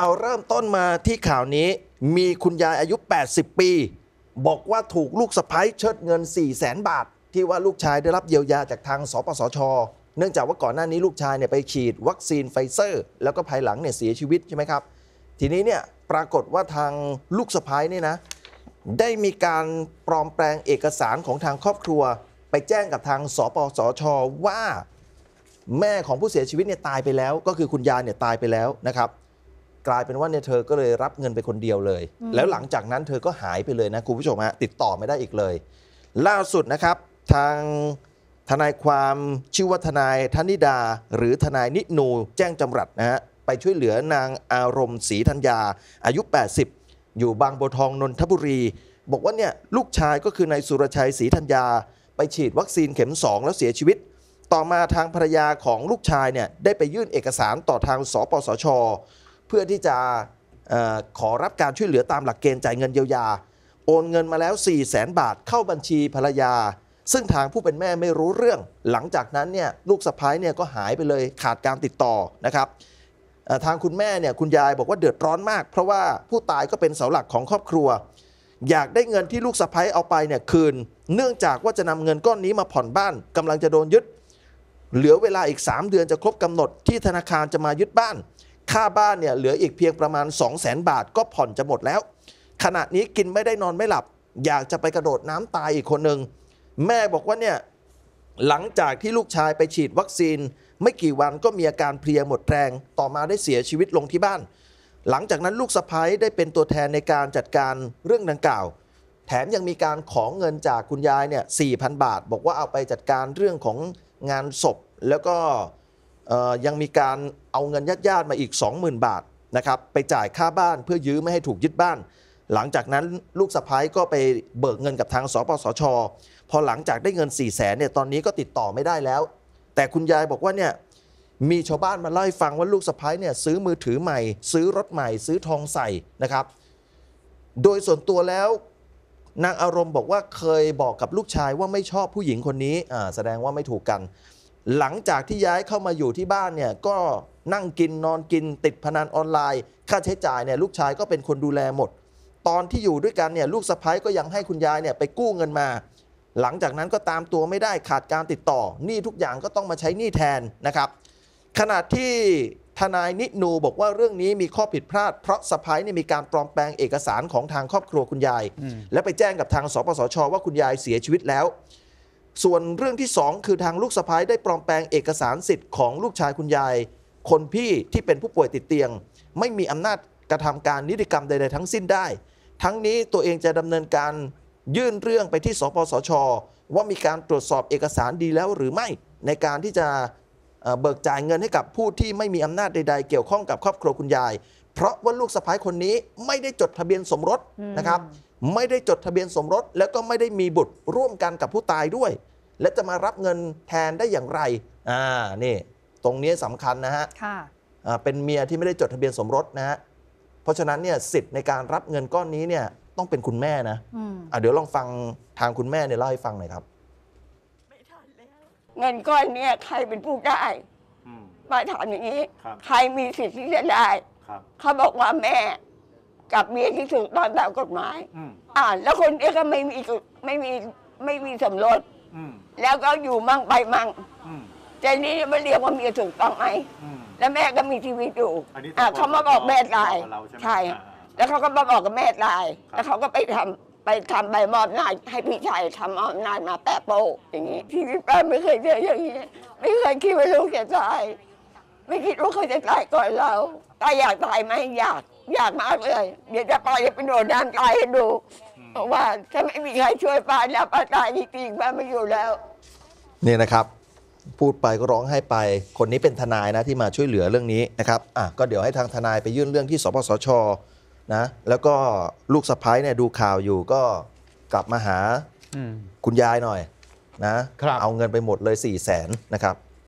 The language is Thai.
เอาเริ่มต้นมาที่ข่าวนี้มีคุณยายอายุ 80 ปี บอกว่าถูกลูกสะพ้ยเชิดเงิน 4 0 0แสนบาท ที่ว่าลูกชายได้รับเยียวยาจากทางสปสช เนื่องจากว่าก่อนหน้านี้ลูกชายเนี่ยไปฉีด วัคซีนไฟเซอร์ แล้วก็ภายหลังเนี่ยเสียชีวิต ใช่ไหมครับ ทีนี้เนี่ย ปรากฏว่าทางลูกสะพ้ยเนี่ยนะ ได้มีการปลอมแปลงเอกสารของทางครอบครัว ไปแจ้งกับทาง สปสช ว่าแม่ของผู้เสียชีวิตเนี่ยตายไปแล้ว ก็คือคุณยายเนี่ยตายไปแล้วนะครับกลายเป็นว่าเนี่ยเธอก็เลยรับเงินไปคนเดียวเลย แล้วหลังจากนั้นเธอก็หายไปเลยนะคุณผู้ชมฮะติดต่อไม่ได้อีกเลย ล่าสุดนะครับทางทนายความชื่อว่าทนายธนิดา หรือทนายนิโนแจ้งจำรัดนะฮะไปช่วยเหลือนางอารมณ์ศรีธัญญาอายุ 80 อยู่บางบัวทองนนทบุรี บอกว่าเนี่ยลูกชายก็คือนายสุรชัยศรีธัญญาไปฉีดวัคซีนเข็ม2แล้วเสียชีวิต ต่อมาทางภรรยาของลูกชายเนี่ยได้ไปยื่นเอกสารต่อทางสปสชเพื่อที่จะขอรับการช่วยเหลือตามหลักเกณฑ์จ่ายเงินเยียวยา โอนเงินมาแล้ว 4 0 0แสนบาทเข้าบัญชีภรรยา ซึ่งทางผู้เป็นแม่ไม่รู้เรื่อง หลังจากนั้นเนี่ยลูกสะพ้ายเนี่ยก็หายไปเลยขาดการติดต่อนะครับทางคุณแม่เนี่ยคุณยายบอกว่าเดือดร้อนมาก เพราะว่าผู้ตายก็เป็นเสาหลักของครอบครัว อยากได้เงินที่ลูกสะพ้ายเอาไปเนี่ยคืน เนื่องจากว่าจะนำเงินก้อนนี้มาผ่อนบ้านกำลังจะโดนยึดเหลือเวลาอีก 3 เดือนจะครบกำหนดที่ธนาคารจะมายึดบ้านค่าบ้านเนี่ยเหลืออีกเพียงประมาณ 2 0 0 0 0 0 บาทก็ผ่อนจะหมดแล้ว ขณะนี้กินไม่ได้นอนไม่หลับ อยากจะไปกระโดดน้ำตายอีกคนหนึ่ง แม่บอกว่าเนี่ย หลังจากที่ลูกชายไปฉีดวัคซีน ไม่กี่วันก็มีอาการเพลียหมดแรง ต่อมาได้เสียชีวิตลงที่บ้าน หลังจากนั้นลูกสะพ้ยได้เป็นตัวแทนในการจัดการเรื่องดังกล่าว แถมยังมีการของเงินจากคุณยายเนี่ยสี่พบาท บอกว่าเอาไปจัดการเรื่องของงานศพแล้วก็ยังมีการเอาเงินญาติๆมาอีก 20,000 บาท นะครับ ไปจ่ายค่าบ้านเพื่อยื้อไม่ให้ถูกยึดบ้าน หลังจากนั้นลูกสะพ้ายก็ไปเบิกเงินกับทางสปสชพอหลังจากได้เงิน4ี่แสนเนี่ยตอนนี้ก็ติดต่อไม่ได้แล้ว แต่คุณยายบอกว่าเนี่ย มีชาวบ้านมาเล่าให้ฟังว่าลูกสะพ้ายเนี่ย ซื้อมือถือใหม่ ซื้อรถใหม่ซื้อทองใส่นะครับ โดยส่วนตัวแล้ว นางอารมณ์บอกว่าเคยบอกกับลูกชายว่าไม่ชอบผู้หญิงคนนี้แสดงว่าไม่ถูกกันหลังจากที่ย้ายเข้ามาอยู่ที่บ้านเนี่ยก็นั่งกินนอนกินติดพนันออนไลน์ ค่าใช้จ่ายเนี่ย ลูกชายก็เป็นคนดูแลหมด ตอนที่อยู่ด้วยกันเนี่ยลูกสะพ้ายก็ยังให้คุณยายเนี่ยไปกู้เงินมา หลังจากนั้นก็ตามตัวไม่ได้ขาดการติดต่อหนี้ทุกอย่างก็ต้องมาใช้หนี้แทนนะครับ ขณะที่ทนายนิโนบอกว่าเรื่องนี้มีข้อผิดพลาดเพราะสะพ้ายเนี่ยมีการปลอมแปลงเอกสารของทางครอบครัวคุณยาย และไปแจ้งกับทางสปสช ว่าคุณยายเสียชีวิตแล้วส่วนเรื่องที่ 2 คือทางลูกสะพ้ายได้ปลอมแปลงเอกสารสิทธิ์ของลูกชายคุณยาย คนพี่ที่เป็นผู้ป่วยติดเตียง ไม่มีอำนาจกระทำการนิติกรรมใดๆทั้งสิ้นได้ ทั้งนี้ตัวเองจะดำเนินการยื่นเรื่องไปที่สปสช ว่ามีการตรวจสอบเอกสารดีแล้วหรือไม่ในการที่จะเบิกจ่ายเงินให้กับผู้ที่ไม่มีอำนาจใด ๆ เกี่ยวข้องกับครอบครัวคุณยาย เพราะว่าลูกสะพ้ายคนนี้ไม่ได้จดทะเบียนสมรสนะครับไม่ได้จดทะเบียนสมรสแล้วก็ไม่ได้มีบุตรร่วมกันกับผู้ตายด้วย และจะมารับเงินแทนได้อย่างไร อ่า นี่ ตรงนี้สำคัญนะฮะค่ะเป็นเมียที่ไม่ได้จดทะเบียนสมรสนะฮะ เพราะฉะนั้นเนี่ยสิทธิ์ในการรับเงินก้อนนี้เนี่ยต้องเป็นคุณแม่นะอ่าเดี๋ยวลองฟังทางคุณแม่เนี่ยเล่าให้ฟังหน่อยครับไม่ทันแล้วเงินก้อนนี้ใครเป็นผู้ได้มาถามอย่างนี้ ใครมีสิทธิ์ที่จะได้ เขาบอกว่าแม่กับเมียที่ถูกตอนตามกฎหมายอ่าแล้วคนเนี้ก็ไม่มีสไม่มีไม่มีสมรสแล้วก็อยู่มั่งไปมั่งอใจนี้มันเรียกว่าเมียถูกต้องไหมมแล้วแม่ก็มีชีวิตอยู่อ่าเขามาบอกแม่ตายใช่ แล้วเขาก็มาบอกกับแม่ตาย แล้วเขาก็ไปทำไปทำใบมอบนายให้พี่ชายทำมอบนายมาแปะโปอย่างนี้ ทีวี่ป้าไม่เคยเจออย่างนี้ ไม่เคยคิดว่าลูกจะตาย ไม่คิดว่าเขาจะตายก่อนเรา ตายอยากตายไหมอยากอยากมากเลย เดี๋ยวจะปล่อยไปโดดน้ำตายให้ดูเพราะว่าถ้าไม่มีใครช่วยป้าแล้วป้าตายจริงๆป้าไม่อยู่แล้วนี่นะครับ พูดไปก็ร้องไห้ไป คนนี้เป็นทนายนะ ที่มาช่วยเหลือเรื่องนี้นะครับอ่ะก็เดี๋ยวให้ทางทนายไปยื่นเรื่องที่สปสชนะ แล้วก็ลูกสะพ้ายเนี่ยดูข่าวอยู่ก็กลับมาหาคุณยายหน่อยนะเอาเงินไปหมดเลย4ี่แสนนะครับ